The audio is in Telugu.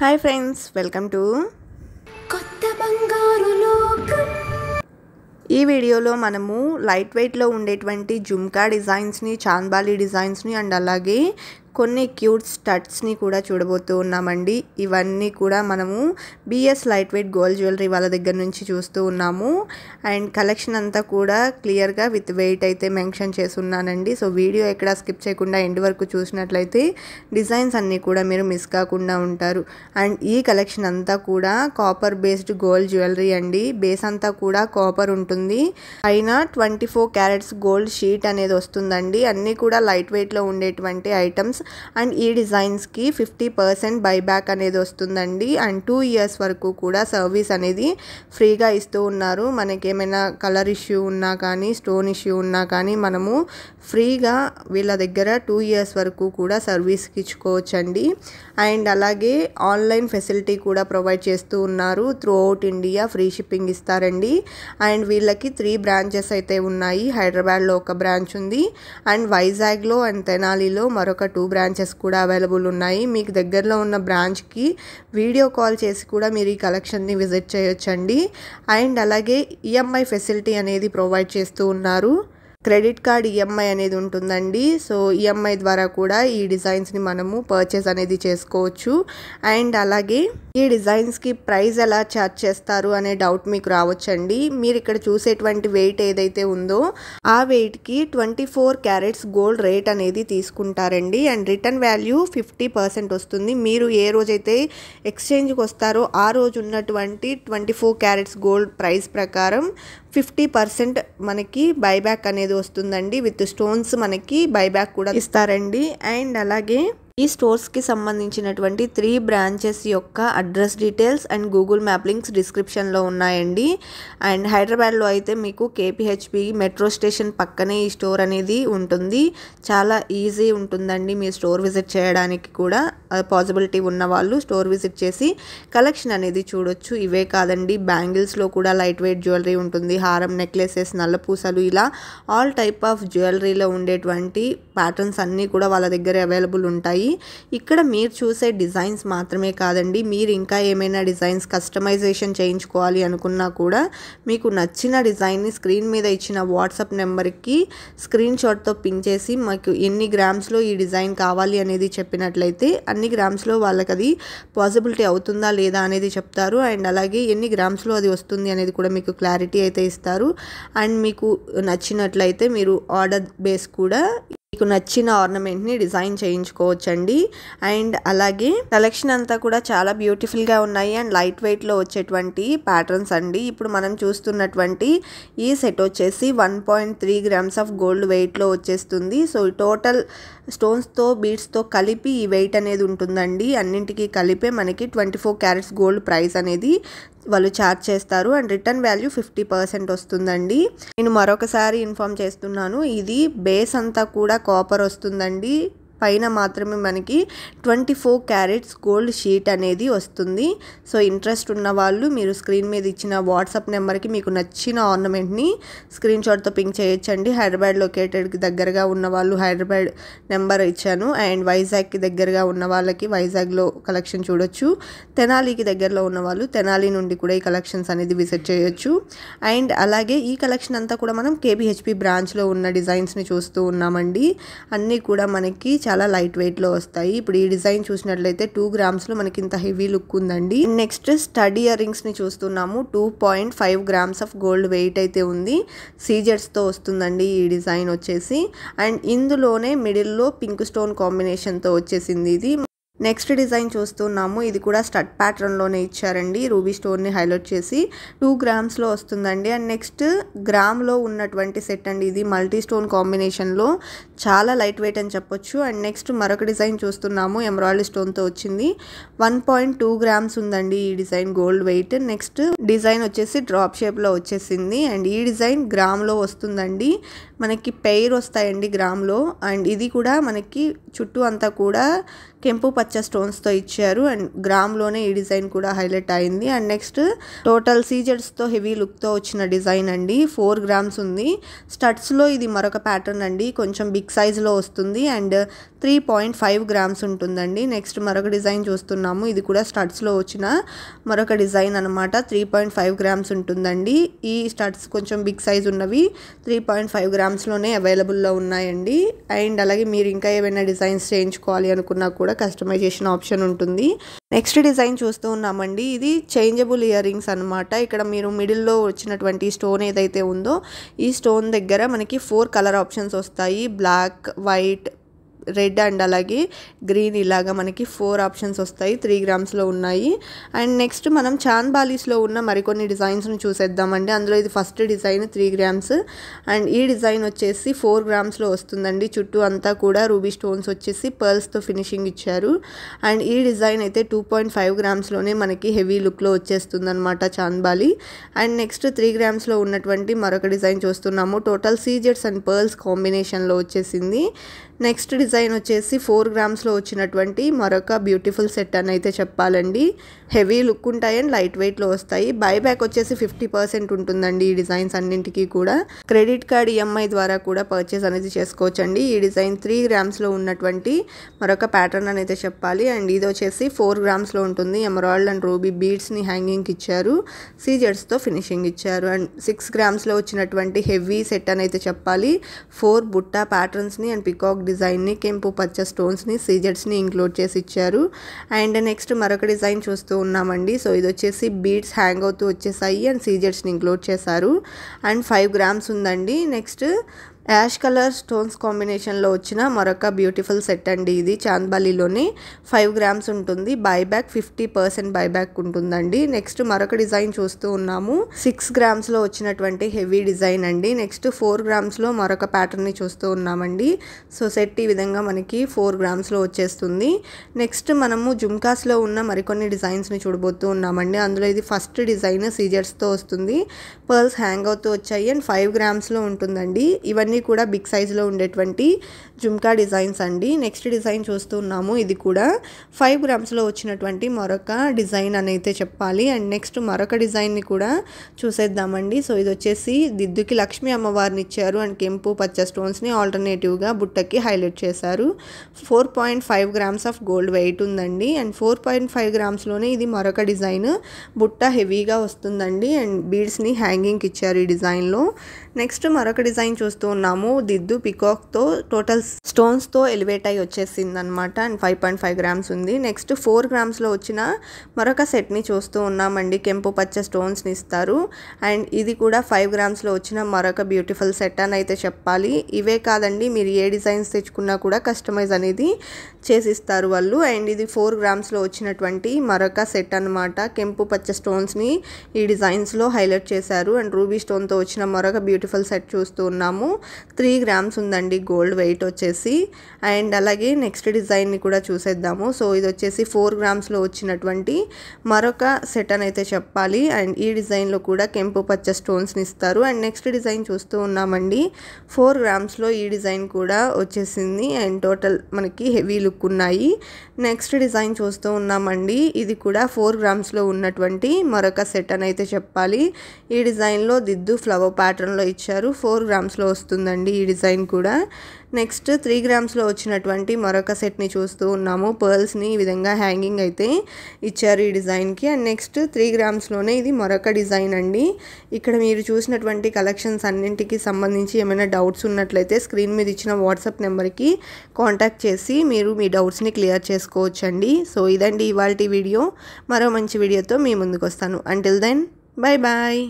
హాయ్ ఫ్రెండ్స్ వెల్కమ్ టు కొత్త బంగారు ఈ వీడియోలో మనము లైట్ వెయిట్లో ఉండేటువంటి జుమ్కా డిజైన్స్ని చాన్బాలి డిజైన్స్ని అండ్ అలాగే కొన్ని క్యూట్ స్టడ్స్ని కూడా చూడబోతూ ఉన్నామండి ఇవన్నీ కూడా మనము BS light weight gold jewellery వాళ్ళ దగ్గర నుంచి చూస్తూ ఉన్నాము అండ్ కలెక్షన్ అంతా కూడా క్లియర్గా విత్ వెయిట్ అయితే మెన్షన్ చేస్తున్నానండి సో వీడియో ఎక్కడ స్కిప్ చేయకుండా ఎండ్ వరకు చూసినట్లయితే డిజైన్స్ అన్నీ కూడా మీరు మిస్ కాకుండా ఉంటారు అండ్ ఈ కలెక్షన్ అంతా కూడా కాపర్ బేస్డ్ గోల్డ్ జ్యువెలరీ అండి బేస్ అంతా కూడా కాపర్ ఉంటుంది పైన twenty four carats gold sheet అనేది వస్తుందండి అన్నీ కూడా లైట్ వెయిట్లో ఉండేటువంటి ఐటమ్స్ అండ్ ఈ డిజైన్స్కి ఫిఫ్టీ పర్సెంట్ బైబ్యాక్ అనేది వస్తుందండి అండ్ టూ ఇయర్స్ వరకు కూడా సర్వీస్ అనేది ఫ్రీగా ఇస్తూ ఉన్నారు మనకేమైనా కలర్ ఇష్యూ ఉన్నా కానీ స్టోన్ ఇష్యూ ఉన్నా కానీ మనము ఫ్రీగా వీళ్ళ దగ్గర టూ ఇయర్స్ వరకు కూడా సర్వీస్కి ఇచ్చుకోవచ్చండి అండ్ అలాగే ఆన్లైన్ ఫెసిలిటీ కూడా ప్రొవైడ్ చేస్తూ ఉన్నారు throughout India free shipping ఇస్తారండి అండ్ వీళ్ళకి త్రీ బ్రాంచెస్ అయితే ఉన్నాయి హైదరాబాద్లో ఒక బ్రాంచ్ ఉంది అండ్ వైజాగ్లో అండ్ తెనాలిలో మరొక టూ బ్రాంచెస్ కూడా అవైలబుల్ ఉన్నాయి మీకు దగ్గరలో ఉన్న బ్రాంచ్కి వీడియో కాల్ చేసి కూడా మీరు ఈ కలెక్షన్ని విజిట్ చేయొచ్చండి అండ్ అలాగే ఈఎంఐ e ఫెసిలిటీ అనేది ప్రొవైడ్ చేస్తూ ఉన్నారు క్రెడిట్ కార్డ్ ఈఎంఐ అనేది ఉంటుందండి సో ఈఎంఐ ద్వారా కూడా ఈ డిజైన్స్ని మనము పర్చేస్ అనేది చేసుకోవచ్చు అండ్ అలాగే ఈ డిజైన్స్కి ప్రైస్ ఎలా ఛార్జ్ చేస్తారు అనే డౌట్ మీకు రావచ్చండి మీరు ఇక్కడ చూసేటువంటి వెయిట్ ఏదైతే ఉందో ఆ వెయిట్కి twenty four carats gold rate అనేది తీసుకుంటారండి and return value fifty percent వస్తుంది మీరు ఏ రోజైతే ఎక్స్చేంజ్కి వస్తారో ఆ రోజు ఉన్నటువంటి twenty four carats gold price ప్రకారం ఫిఫ్టీ పర్సెంట్ మనకి బైబ్యాక్ అనేది అనేది వస్తుందండి విత్ స్టోన్స్ మనకి బైబ్యాక్ కూడా ఇస్తారండి అండ్ అలాగే ఈ స్టోర్స్కి సంబంధించినటువంటి త్రీ బ్రాంచెస్ యొక్క address details and Google map links డిస్క్రిప్షన్లో ఉన్నాయండి అండ్ హైదరాబాద్లో అయితే మీకు కేపీహెచ్పి మెట్రో స్టేషన్ పక్కనే ఈ స్టోర్ అనేది ఉంటుంది చాలా ఈజీ ఉంటుందండి మీ స్టోర్ విజిట్ చేయడానికి కూడా పాసిబిలిటీ uh, ఉన్న వాళ్ళు స్టోర్ విజిట్ చేసి కలెక్షన్ అనేది చూడొచ్చు ఇవే కాదండి బ్యాంగిల్స్లో కూడా లైట్ వెయిట్ జ్యువెలరీ ఉంటుంది హారం నెక్లెసెస్ నల్లపూసలు ఇలా ఆల్ టైప్ ఆఫ్ జ్యువెలరీలో ఉండేటువంటి ప్యాటర్న్స్ అన్నీ కూడా వాళ్ళ దగ్గర అవైలబుల్ ఉంటాయి ఇక్కడ మీరు చూసే డిజైన్స్ మాత్రమే కాదండి మీరు ఇంకా ఏమైనా డిజైన్స్ కస్టమైజేషన్ చేయించుకోవాలి అనుకున్నా కూడా మీకు నచ్చిన డిజైన్ని స్క్రీన్ మీద ఇచ్చిన వాట్సాప్ నెంబర్కి స్క్రీన్ షాట్తో పిన్ చేసి మాకు ఎన్ని గ్రామ్స్లో ఈ డిజైన్ కావాలి అనేది చెప్పినట్లయితే అన్ని గ్రామ్స్లో వాళ్ళకి అది పాసిబిలిటీ అవుతుందా లేదా అనేది చెప్తారు అండ్ అలాగే ఎన్ని గ్రామ్స్లో అది వస్తుంది అనేది కూడా మీకు క్లారిటీ అయితే ఇస్తారు అండ్ మీకు నచ్చినట్లయితే మీరు ఆర్డర్ బేస్ కూడా మీకు నచ్చిన ఆర్నమెంట్ని డిజైన్ చేయించుకోవచ్చండి అండ్ అలాగే కలెక్షన్ అంతా కూడా చాలా బ్యూటిఫుల్గా ఉన్నాయి అండ్ లైట్ వెయిట్లో వచ్చేటువంటి ప్యాటర్న్స్ అండి ఇప్పుడు మనం చూస్తున్నటువంటి ఈ సెట్ వచ్చేసి one point three grams of gold వెయిట్లో వచ్చేస్తుంది సో టోటల్ స్టోన్స్తో బీడ్స్తో కలిపి ఈ వెయిట్ అనేది ఉంటుందండి అన్నింటికి కలిపే మనకి twenty four carats gold price అనేది వాళ్ళు ఛార్జ్ చేస్తారు and return value fifty percent వస్తుందండి నేను మరొకసారి ఇన్ఫామ్ చేస్తున్నాను ఇది బేస్ అంతా కూడా కాపర్ వస్తుందండి పైన మాత్రమే మనకి twenty four carats gold sheet అనేది వస్తుంది సో ఇంట్రెస్ట్ ఉన్న వాళ్ళు మీరు స్క్రీన్ మీద ఇచ్చిన వాట్సాప్ నెంబర్కి మీకు నచ్చిన ఆర్నమెంట్ని స్క్రీన్ షాట్తో పింక్ చేయొచ్చండి హైదరాబాద్ లొకేటెడ్కి దగ్గరగా ఉన్న వాళ్ళు హైదరాబాద్ నెంబర్ ఇచ్చాను అండ్ వైజాగ్కి దగ్గరగా ఉన్న వాళ్ళకి వైజాగ్లో కలెక్షన్ చూడొచ్చు తెనాలికి దగ్గరలో ఉన్న వాళ్ళు తెనాలి నుండి కూడా ఈ కలెక్షన్స్ అనేది విజిట్ చేయొచ్చు అండ్ అలాగే ఈ కలెక్షన్ అంతా కూడా మనం కేబిహెచ్పి బ్రాంచ్లో ఉన్న డిజైన్స్ని చూస్తూ ఉన్నామండి అన్నీ కూడా మనకి చాలా లైట్ వెయిట్ లో వస్తాయి ఇప్పుడు ఈ డిజైన్ చూసినట్లయితే టూ గ్రామ్స్ లో మనకి ఇంత హెవీ లుక్ ఉందండి నెక్స్ట్ స్టడీ ఇయర్ ని చూస్తున్నాము two point five grams of gold weight అయితే ఉంది సీజర్స్ తో వస్తుందండి ఈ డిజైన్ వచ్చేసి అండ్ ఇందులోనే మిడిల్ లో పింక్ స్టోన్ కాంబినేషన్ తో వచ్చేసింది ఇది నెక్స్ట్ డిజైన్ చూస్తున్నాము ఇది కూడా స్టడ్ ప్యాటర్న్లోనే ఇచ్చారండి రూబీ స్టోన్ని హైలైట్ చేసి టూ గ్రామ్స్లో వస్తుందండి అండ్ నెక్స్ట్ గ్రామ్లో ఉన్నటువంటి సెట్ అండి ఇది మల్టీ స్టోన్ కాంబినేషన్లో చాలా లైట్ వెయిట్ అని చెప్పొచ్చు అండ్ నెక్స్ట్ మరొక డిజైన్ చూస్తున్నాము ఎమరాల్డ్ స్టోన్తో వచ్చింది వన్ పాయింట్ టూ గ్రామ్స్ ఉందండి ఈ design gold weight next design వచ్చేసి డ్రాప్ షేప్లో వచ్చేసింది అండ్ ఈ డిజైన్ గ్రామ్లో వస్తుందండి మనకి పెయిర్ వస్తాయండి గ్రామ్లో అండ్ ఇది కూడా మనకి చుట్టూ అంతా కూడా కెంపు పచ్చ పచ్చ స్టోన్స్తో ఇచ్చారు అండ్ గ్రామ్లోనే ఈ డిజైన్ కూడా హైలైట్ అయింది అండ్ నెక్స్ట్ టోటల్ సీజర్స్తో హెవీ లుక్తో వచ్చిన డిజైన్ అండి ఫోర్ గ్రామ్స్ ఉంది స్టడ్స్లో ఇది మరొక ప్యాటర్న్ అండి కొంచెం బిగ్ సైజులో వస్తుంది and three point five grams ఉంటుందండి నెక్స్ట్ మరొక డిజైన్ చూస్తున్నాము ఇది కూడా స్టడ్స్లో వచ్చిన మరొక డిజైన్ అనమాట త్రీ పాయింట్ ఫైవ్ గ్రామ్స్ ఉంటుందండి ఈ స్టడ్స్ కొంచెం బిగ్ సైజ్ ఉన్నవి త్రీ పాయింట్ ఫైవ్ గ్రామ్స్లోనే అవైలబుల్లో ఉన్నాయండి అండ్ అలాగే మీరు ఇంకా ఏమైనా డిజైన్స్ చేయించుకోవాలి అనుకున్నా కూడా కస్టమైజేషన్ ఆప్షన్ ఉంటుంది నెక్స్ట్ డిజైన్ చూస్తూ ఉన్నామండి ఇది చేంజబుల్ ఇయర్ రింగ్స్ అనమాట ఇక్కడ మీరు మిడిల్లో వచ్చినటువంటి స్టోన్ ఏదైతే ఉందో ఈ స్టోన్ దగ్గర మనకి ఫోర్ కలర్ ఆప్షన్స్ వస్తాయి బ్లాక్ వైట్ రెడ్ అండ్ అలాగే గ్రీన్ ఇలాగా మనకి ఫోర్ ఆప్షన్స్ వస్తాయి త్రీ గ్రామ్స్లో ఉన్నాయి అండ్ నెక్స్ట్ మనం చాన్ బాలీస్లో ఉన్న మరికొన్ని డిజైన్స్ను చూసేద్దామండి అందులో ఇది first design three grams and ఈ డిజైన్ వచ్చేసి ఫోర్ గ్రామ్స్లో వస్తుందండి చుట్టూ అంతా కూడా రూబీ స్టోన్స్ వచ్చేసి పర్ల్స్తో ఫినిషింగ్ ఇచ్చారు అండ్ ఈ డిజైన్ అయితే టూ పాయింట్ ఫైవ్ గ్రామ్స్లోనే మనకి హెవీ లుక్లో వచ్చేస్తుంది అనమాట చాన్బాలి అండ్ నెక్స్ట్ త్రీ గ్రామ్స్లో ఉన్నటువంటి మరొక డిజైన్ చూస్తున్నాము టోటల్ సీజెట్స్ అండ్ పర్ల్స్ కాంబినేషన్లో వచ్చేసింది నెక్స్ట్ డిజైన్ వచ్చేసి ఫోర్ గ్రామ్స్లో వచ్చినటువంటి మరొక బ్యూటిఫుల్ సెట్ అని అయితే చెప్పాలండి హెవీ లుక్ ఉంటాయి అండ్ లైట్ వెయిట్లో వస్తాయి బైబ్యాక్ వచ్చేసి ఫిఫ్టీ పర్సెంట్ ఉంటుందండి ఈ డిజైన్స్ అన్నింటికి కూడా క్రెడిట్ కార్డ్ ఈఎంఐ ద్వారా కూడా పర్చేస్ అనేది చేసుకోవచ్చండి ఈ డిజైన్ త్రీ గ్రామ్స్లో ఉన్నటువంటి మరొక ప్యాటర్న్ అని అయితే చెప్పాలి అండ్ ఇది వచ్చేసి ఫోర్ గ్రామ్స్లో ఉంటుంది ఎమరాల్డ్ అండ్ రూబీ బీడ్స్ని హ్యాంగింగ్కి ఇచ్చారు సీజర్స్తో ఫినిషింగ్ ఇచ్చారు అండ్ సిక్స్ గ్రామ్స్లో వచ్చినటువంటి హెవీ సెట్ అని అయితే చెప్పాలి ఫోర్ బుట్టా ప్యాటర్న్స్ని అండ్ పికాక్ డిజైన్ని కెంపు పచ్చ స్టోన్స్ని సీజర్స్ని ఇంక్లూడ్ చేసి ఇచ్చారు అండ్ నెక్స్ట్ మరొక డిజైన్ చూస్తూ ఉన్నామండి సో ఇది వచ్చేసి బీడ్స్ హ్యాంగ్ అవుతూ వచ్చేసాయి అండ్ సీజర్స్ని ఇంక్లూడ్ చేశారు అండ్ ఫైవ్ గ్రామ్స్ ఉందండి నెక్స్ట్ యాష్ కలర్ స్టోన్స్ కాంబినేషన్లో వచ్చిన మరొక బ్యూటిఫుల్ సెట్ అండి ఇది చాంద్బాలీలోని ఫైవ్ గ్రామ్స్ ఉంటుంది buyback fifty percent buyback ఉంటుందండి నెక్స్ట్ మరొక డిజైన్ చూస్తూ ఉన్నాము సిక్స్ గ్రామ్స్లో వచ్చినటువంటి హెవీ డిజైన్ అండి నెక్స్ట్ ఫోర్ గ్రామ్స్లో మరొక ప్యాటర్న్ని చూస్తూ ఉన్నామండి సో సెట్ ఈ విధంగా మనకి ఫోర్ గ్రామ్స్లో వచ్చేస్తుంది నెక్స్ట్ మనము జుమ్కాస్లో ఉన్న మరికొన్ని డిజైన్స్ని చూడబోతూ ఉన్నామండి అందులో ఇది ఫస్ట్ డిజైన్ సీజర్స్తో వస్తుంది పర్ల్స్ హ్యాంగ్ అవుతూ వచ్చాయి అండ్ ఫైవ్ గ్రామ్స్లో ఉంటుందండి ఇవన్నీ ఇవన్నీ కూడా బిగ్ సైజులో ఉండేటువంటి జుమ్కా డిజైన్స్ అండి నెక్స్ట్ డిజైన్ చూస్తున్నాము ఇది కూడా ఫైవ్ గ్రామ్స్లో వచ్చినటువంటి మరొక డిజైన్ అని అయితే చెప్పాలి అండ్ నెక్స్ట్ మరొక డిజైన్ని కూడా చూసేద్దామండి సో ఇది వచ్చేసి దిద్దుకి లక్ష్మీ అమ్మవారిని ఇచ్చారు అండ్ కెంపు పచ్చ స్టోన్స్ని ఆల్టర్నేటివ్గా బుట్టకి హైలైట్ చేశారు four point five grams of gold weight ఉందండి అండ్ ఫోర్ పాయింట్ ఫైవ్ గ్రామ్స్లోనే ఇది మరొక డిజైన్ బుట్ట హెవీగా వస్తుందండి అండ్ బీడ్స్ని హ్యాంగింగ్కి ఇచ్చారు ఈ డిజైన్లో నెక్స్ట్ మరొక డిజైన్ చూస్తూ ఉన్నాము దిద్దు పికాక్తో టోటల్ స్టోన్స్తో ఎలివేట్ అయి వచ్చేసింది అనమాట and five point five grams ఉంది నెక్స్ట్ ఫోర్ గ్రామ్స్లో వచ్చిన మరొక సెట్ని చూస్తూ ఉన్నామండి కెంపు పచ్చ స్టోన్స్ని ఇస్తారు అండ్ ఇది కూడా ఫైవ్ గ్రామ్స్లో వచ్చిన మరొక బ్యూటిఫుల్ సెట్ అని అయితే చెప్పాలి ఇవే కాదండి మీరు ఏ డిజైన్స్ తెచ్చుకున్నా కూడా కస్టమైజ్ అనేది చేసిస్తారు వాళ్ళు అండ్ ఇది ఫోర్ గ్రామ్స్లో వచ్చినటువంటి మరొక సెట్ అనమాట కెంపు పచ్చ స్టోన్స్ని ఈ డిజైన్స్లో హైలైట్ చేశారు అండ్ రూబీ స్టోన్తో వచ్చిన మరొక బ్యూటిఫుల్ బ్యూటిఫుల్ సెట్ చూస్తూ ఉన్నాము త్రీ గ్రామ్స్ ఉందండి గోల్డ్ వెయిట్ వచ్చేసి అండ్ అలాగే నెక్స్ట్ డిజైన్ని కూడా చూసేద్దాము సో ఇది వచ్చేసి ఫోర్ గ్రామ్స్లో వచ్చినటువంటి మరొక సెట్ అని అయితే చెప్పాలి అండ్ ఈ డిజైన్లో కూడా కెంపు పచ్చ స్టోన్స్ని ఇస్తారు అండ్ నెక్స్ట్ డిజైన్ చూస్తూ ఉన్నామండి ఫోర్ గ్రామ్స్లో ఈ డిజైన్ కూడా వచ్చేసింది అండ్ టోటల్ మనకి హెవీ లుక్ ఉన్నాయి నెక్స్ట్ డిజైన్ చూస్తూ ఉన్నామండి ఇది కూడా ఫోర్ గ్రామ్స్లో ఉన్నటువంటి మరొక సెట్ అని అయితే చెప్పాలి ఈ డిజైన్లో దిద్దు ఫ్లవర్ ప్యాటర్న్లో ఇచ్చారు ఫోర్ గ్రామ్స్లో వస్తుందండి ఈ డిజైన్ కూడా నెక్స్ట్ త్రీ గ్రామ్స్లో వచ్చినటువంటి మరొక సెట్ని చూస్తూ ఉన్నాము పర్ల్స్ని ఈ విధంగా హ్యాంగింగ్ అయితే ఇచ్చారు ఈ డిజైన్కి అండ్ నెక్స్ట్ త్రీ గ్రామ్స్లోనే ఇది మరొక డిజైన్ అండి ఇక్కడ మీరు చూసినటువంటి కలెక్షన్స్ అన్నింటికి సంబంధించి ఏమైనా డౌట్స్ ఉన్నట్లయితే స్క్రీన్ మీద ఇచ్చిన వాట్సాప్ నెంబర్కి కాంటాక్ట్ చేసి మీరు మీ డౌట్స్ని క్లియర్ చేసుకోవచ్చండి సో ఇదండి ఇవాళ వీడియో మరో మంచి వీడియోతో మీ ముందుకు వస్తాను అంటిల్ దెన్ బాయ్ బాయ్